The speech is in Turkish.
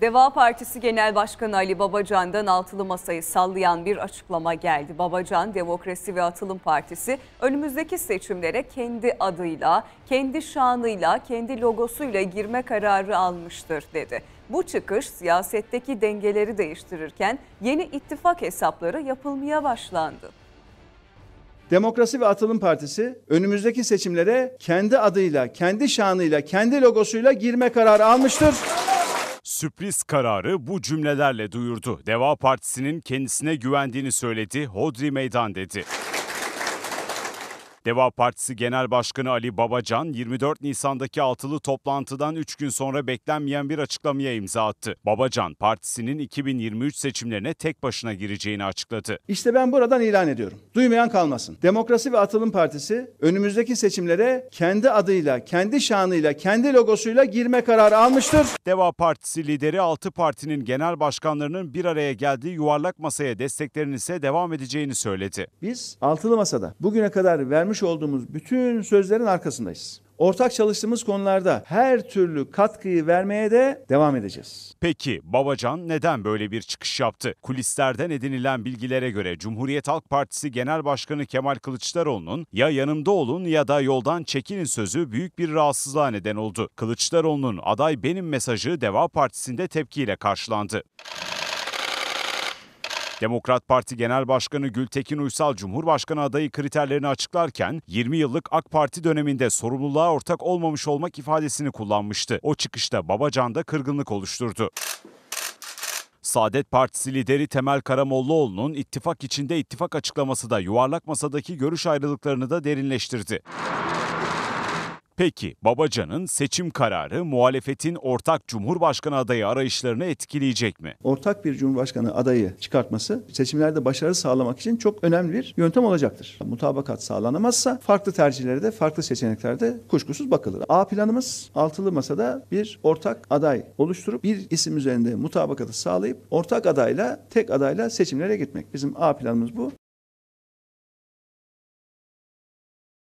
Deva Partisi Genel Başkanı Ali Babacan'dan altılı masayı sallayan bir açıklama geldi. Babacan, Demokrasi ve Atılım Partisi önümüzdeki seçimlere kendi adıyla, kendi şanıyla, kendi logosuyla girme kararı almıştır dedi. Bu çıkış siyasetteki dengeleri değiştirirken yeni ittifak hesapları yapılmaya başlandı. Demokrasi ve Atılım Partisi önümüzdeki seçimlere kendi adıyla, kendi şanıyla, kendi logosuyla girme kararı almıştır sürpriz kararı bu cümlelerle duyurdu. Deva Partisi'nin kendisine güvendiğini söyledi, Hodri meydan dedi. Deva Partisi Genel Başkanı Ali Babacan 24 Nisan'daki altılı toplantıdan 3 gün sonra beklenmeyen bir açıklamaya imza attı. Babacan partisinin 2023 seçimlerine tek başına gireceğini açıkladı. İşte ben buradan ilan ediyorum. Duymayan kalmasın. Demokrasi ve Atılım Partisi önümüzdeki seçimlere kendi adıyla, kendi şanıyla, kendi logosuyla girme kararı almıştır. Deva Partisi lideri 6 partinin genel başkanlarının bir araya geldiği yuvarlak masaya desteklerinin ise devam edeceğini söyledi. Biz altılı masada bugüne kadar vermiş vermiş olduğumuz bütün sözlerin arkasındayız. Ortak çalıştığımız konularda her türlü katkıyı vermeye de devam edeceğiz. Peki Babacan neden böyle bir çıkış yaptı? Kulislerden edinilen bilgilere göre Cumhuriyet Halk Partisi Genel Başkanı Kemal Kılıçdaroğlu'nun ya yanımda olun ya da yoldan çekinin sözü büyük bir rahatsızlığa neden oldu. Kılıçdaroğlu'nun aday benim mesajı Deva Partisi'nde tepkiyle karşılandı. Demokrat Parti Genel Başkanı Gültekin Uysal Cumhurbaşkanı adayı kriterlerini açıklarken 20 yıllık AK Parti döneminde sorumluluğa ortak olmamış olmak ifadesini kullanmıştı. O çıkışta Babacan'da kırgınlık oluşturdu. Saadet Partisi lideri Temel Karamollaoğlu'nun ittifak içinde ittifak açıklaması da yuvarlak masadaki görüş ayrılıklarını da derinleştirdi. Peki Babacan'ın seçim kararı muhalefetin ortak cumhurbaşkanı adayı arayışlarını etkileyecek mi? Ortak bir cumhurbaşkanı adayı çıkartması seçimlerde başarı sağlamak için çok önemli bir yöntem olacaktır. Mutabakat sağlanamazsa farklı tercihlere de farklı seçeneklerde kuşkusuz bakılır. A planımız altılı masada bir ortak aday oluşturup bir isim üzerinde mutabakatı sağlayıp ortak adayla tek adayla seçimlere gitmek. Bizim A planımız bu.